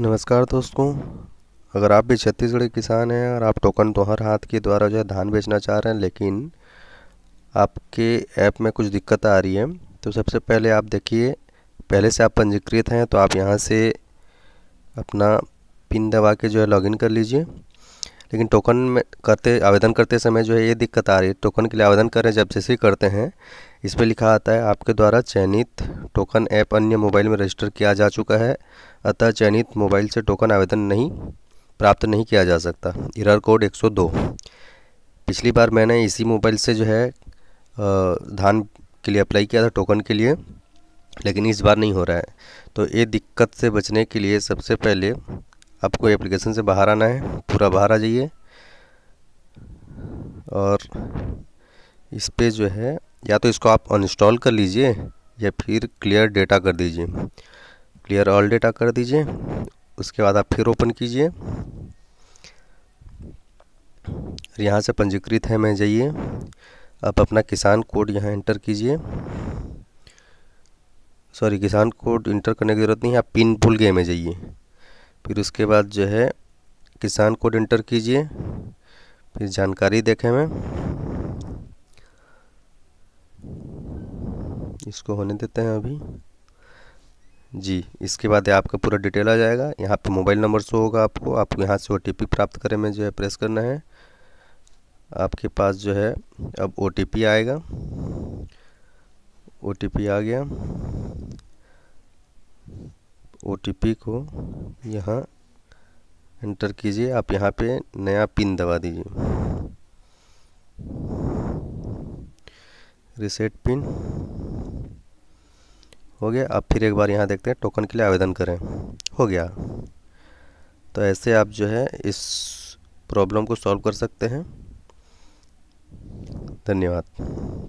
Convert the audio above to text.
नमस्कार दोस्तों अगर आप भी छत्तीसगढ़ के किसान हैं और आप टोकन हर हाथ के द्वारा जो है धान बेचना चाह रहे हैं लेकिन आपके ऐप में कुछ दिक्कत आ रही है तो सबसे पहले आप देखिए पहले से आप पंजीकृत हैं तो आप यहाँ से अपना पिन दबा के जो है लॉगिन कर लीजिए लेकिन टोकन में करते आवेदन करते समय जो है ये दिक्कत आ रही है टोकन के लिए आवेदन करें जब जैसे करते हैं इस पर लिखा आता है आपके द्वारा चयनित टोकन ऐप अन्य मोबाइल में रजिस्टर किया जा चुका है अतः चयनित मोबाइल से टोकन आवेदन नहीं प्राप्त नहीं किया जा सकता इरर कोड एक पिछली बार मैंने इसी मोबाइल से जो है धान के लिए अप्लाई किया था टोकन के लिए लेकिन इस बार नहीं हो रहा है तो ये दिक्कत से बचने के लिए सबसे पहले आपको एप्लीकेशन से बाहर आना है पूरा बाहर आ जाइए और इस पर जो है या तो इसको आप अनइंस्टॉल कर लीजिए या फिर क्लियर डेटा कर दीजिए क्लियर ऑल डेटा कर दीजिए उसके बाद आप फिर ओपन कीजिए यहाँ से पंजीकृत है मैं जाइए आप अपना किसान कोड यहाँ एंटर कीजिए सॉरी किसान कोड इंटर करने की ज़रूरत नहीं है आप पिन भूल गए में जाइए फिर उसके बाद जो है किसान कोड एंटर कीजिए फिर जानकारी देखें मैं इसको होने देते हैं अभी जी इसके बाद आपका पूरा डिटेल आ जाएगा यहाँ पे मोबाइल नंबर शो होगा आपको आप यहाँ से ओ प्राप्त करें में जो है प्रेस करना है आपके पास जो है अब ओ आएगा ओ आ गया ओ को यहाँ एंटर कीजिए आप यहाँ पे नया पिन दबा दीजिए रिसेट पिन हो गया आप फिर एक बार यहाँ देखते हैं टोकन के लिए आवेदन करें हो गया तो ऐसे आप जो है इस प्रॉब्लम को सॉल्व कर सकते हैं धन्यवाद